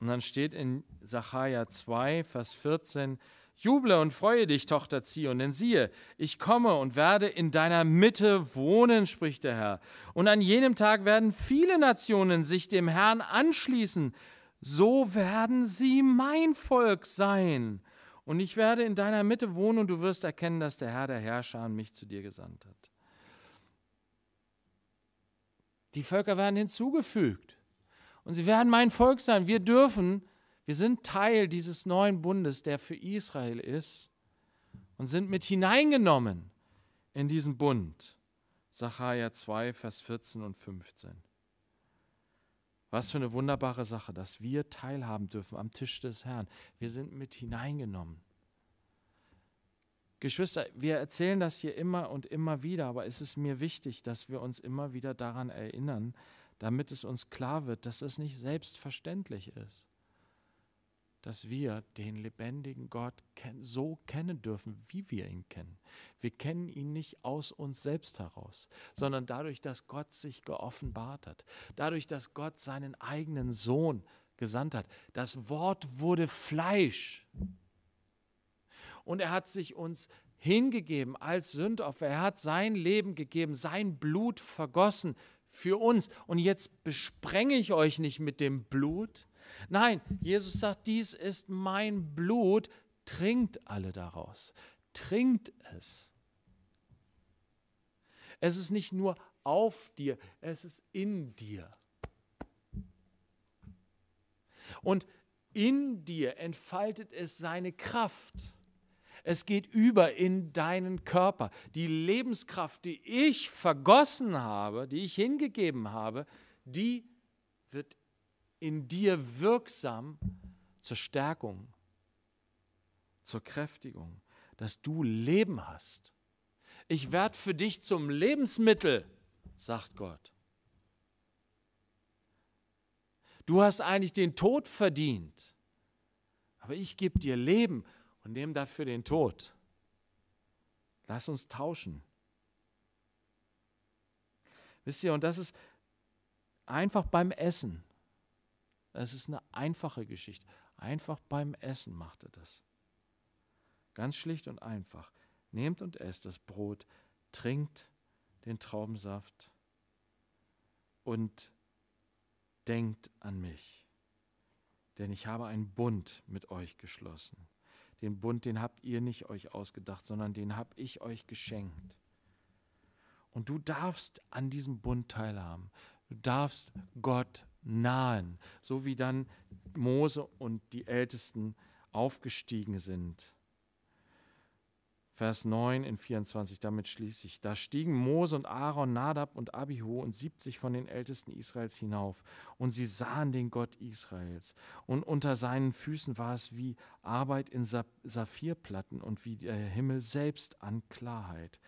A: Und dann steht in Zachariah 2, Vers 14, Juble und freue dich, Tochter Zion, denn siehe, ich komme und werde in deiner Mitte wohnen, spricht der Herr. Und an jenem Tag werden viele Nationen sich dem Herrn anschließen. So werden sie mein Volk sein. Und ich werde in deiner Mitte wohnen und du wirst erkennen, dass der Herr der Herrscher mich zu dir gesandt hat. Die Völker werden hinzugefügt und sie werden mein Volk sein. Wir dürfen wir sind Teil dieses neuen Bundes, der für Israel ist und sind mit hineingenommen in diesen Bund. Sacharja 2, Vers 14 und 15. Was für eine wunderbare Sache, dass wir teilhaben dürfen am Tisch des Herrn. Wir sind mit hineingenommen. Geschwister, wir erzählen das hier immer und immer wieder, aber es ist mir wichtig, dass wir uns immer wieder daran erinnern, damit es uns klar wird, dass es nicht selbstverständlich ist dass wir den lebendigen Gott so kennen dürfen, wie wir ihn kennen. Wir kennen ihn nicht aus uns selbst heraus, sondern dadurch, dass Gott sich geoffenbart hat, dadurch, dass Gott seinen eigenen Sohn gesandt hat. Das Wort wurde Fleisch. Und er hat sich uns hingegeben als Sündopfer. Er hat sein Leben gegeben, sein Blut vergossen für uns. Und jetzt besprenge ich euch nicht mit dem Blut, Nein, Jesus sagt, dies ist mein Blut, trinkt alle daraus, trinkt es. Es ist nicht nur auf dir, es ist in dir. Und in dir entfaltet es seine Kraft. Es geht über in deinen Körper. Die Lebenskraft, die ich vergossen habe, die ich hingegeben habe, die wird in dir wirksam zur Stärkung, zur Kräftigung, dass du Leben hast. Ich werde für dich zum Lebensmittel, sagt Gott. Du hast eigentlich den Tod verdient, aber ich gebe dir Leben und nehme dafür den Tod. Lass uns tauschen. Wisst ihr, und das ist einfach beim Essen. Es ist eine einfache Geschichte. Einfach beim Essen macht er das. Ganz schlicht und einfach. Nehmt und esst das Brot, trinkt den Traubensaft und denkt an mich. Denn ich habe einen Bund mit euch geschlossen. Den Bund, den habt ihr nicht euch ausgedacht, sondern den habe ich euch geschenkt. Und du darfst an diesem Bund teilhaben. Du darfst Gott nahen, so wie dann Mose und die Ältesten aufgestiegen sind. Vers 9 in 24, damit schließe ich. Da stiegen Mose und Aaron, Nadab und Abihu und 70 von den Ältesten Israels hinauf. Und sie sahen den Gott Israels. Und unter seinen Füßen war es wie Arbeit in Saphirplatten und wie der Himmel selbst an Klarheit.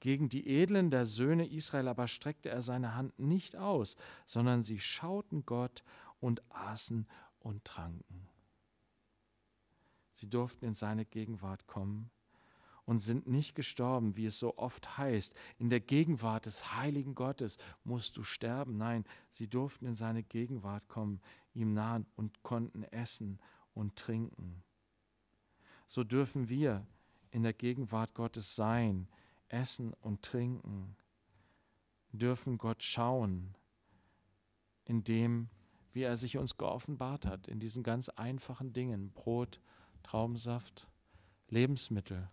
A: Gegen die Edlen der Söhne Israel aber streckte er seine Hand nicht aus, sondern sie schauten Gott und aßen und tranken. Sie durften in seine Gegenwart kommen und sind nicht gestorben, wie es so oft heißt. In der Gegenwart des heiligen Gottes musst du sterben. Nein, sie durften in seine Gegenwart kommen, ihm nahen und konnten essen und trinken. So dürfen wir in der Gegenwart Gottes sein, Essen und Trinken, dürfen Gott schauen, indem, wie er sich uns geoffenbart hat, in diesen ganz einfachen Dingen, Brot, Traubensaft, Lebensmittel,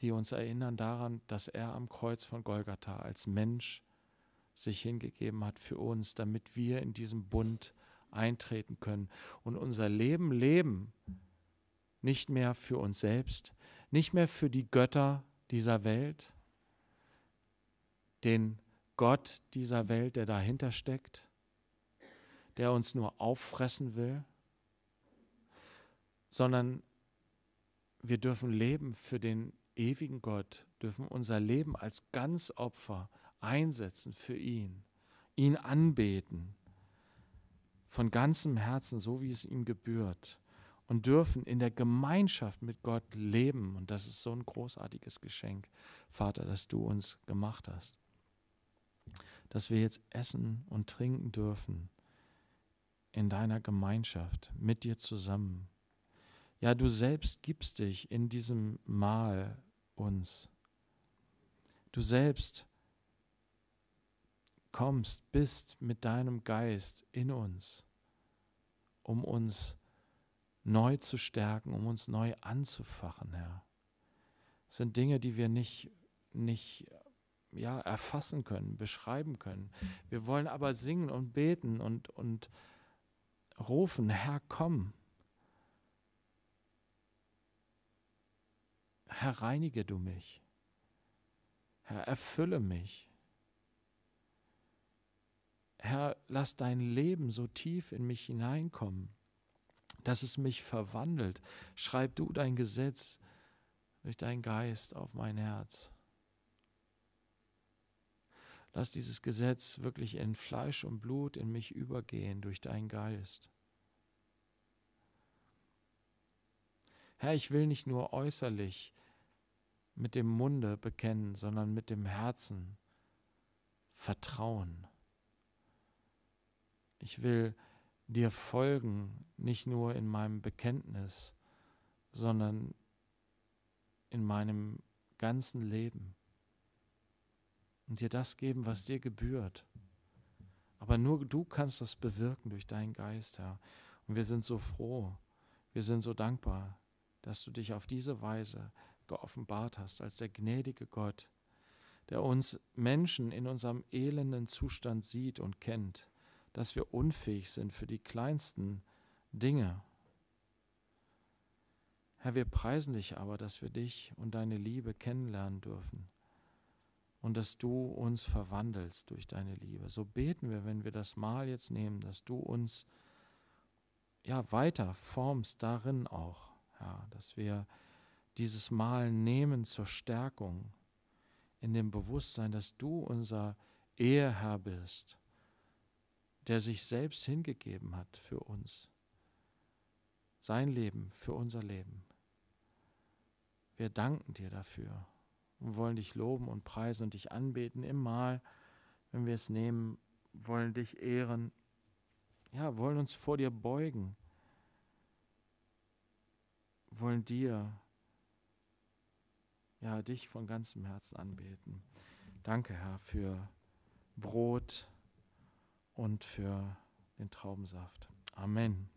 A: die uns erinnern daran, dass er am Kreuz von Golgatha als Mensch sich hingegeben hat für uns, damit wir in diesem Bund eintreten können und unser Leben leben, nicht mehr für uns selbst, nicht mehr für die Götter, dieser Welt, den Gott dieser Welt, der dahinter steckt, der uns nur auffressen will, sondern wir dürfen leben für den ewigen Gott, dürfen unser Leben als Ganzopfer einsetzen für ihn, ihn anbeten, von ganzem Herzen, so wie es ihm gebührt und dürfen in der Gemeinschaft mit Gott leben. Und das ist so ein großartiges Geschenk, Vater, dass du uns gemacht hast. Dass wir jetzt essen und trinken dürfen in deiner Gemeinschaft, mit dir zusammen. Ja, du selbst gibst dich in diesem Mahl uns. Du selbst kommst, bist mit deinem Geist in uns, um uns zu neu zu stärken, um uns neu anzufachen, Herr. Das sind Dinge, die wir nicht, nicht ja, erfassen können, beschreiben können. Wir wollen aber singen und beten und, und rufen, Herr, komm. Herr, reinige du mich. Herr, erfülle mich. Herr, lass dein Leben so tief in mich hineinkommen, dass es mich verwandelt. Schreib du dein Gesetz durch deinen Geist auf mein Herz. Lass dieses Gesetz wirklich in Fleisch und Blut in mich übergehen durch deinen Geist. Herr, ich will nicht nur äußerlich mit dem Munde bekennen, sondern mit dem Herzen vertrauen. Ich will dir folgen, nicht nur in meinem Bekenntnis, sondern in meinem ganzen Leben und dir das geben, was dir gebührt. Aber nur du kannst das bewirken durch deinen Geist, Herr. Und wir sind so froh, wir sind so dankbar, dass du dich auf diese Weise geoffenbart hast als der gnädige Gott, der uns Menschen in unserem elenden Zustand sieht und kennt dass wir unfähig sind für die kleinsten Dinge. Herr, wir preisen dich aber, dass wir dich und deine Liebe kennenlernen dürfen und dass du uns verwandelst durch deine Liebe. So beten wir, wenn wir das Mahl jetzt nehmen, dass du uns ja weiter formst darin auch, Herr, dass wir dieses Mahl nehmen zur Stärkung in dem Bewusstsein, dass du unser Eheherr bist der sich selbst hingegeben hat für uns. Sein Leben für unser Leben. Wir danken dir dafür und wollen dich loben und preisen und dich anbeten im Mahl, wenn wir es nehmen, wollen dich ehren, ja, wollen uns vor dir beugen, wollen dir, ja, dich von ganzem Herzen anbeten. Danke, Herr, für Brot, und für den Traubensaft. Amen.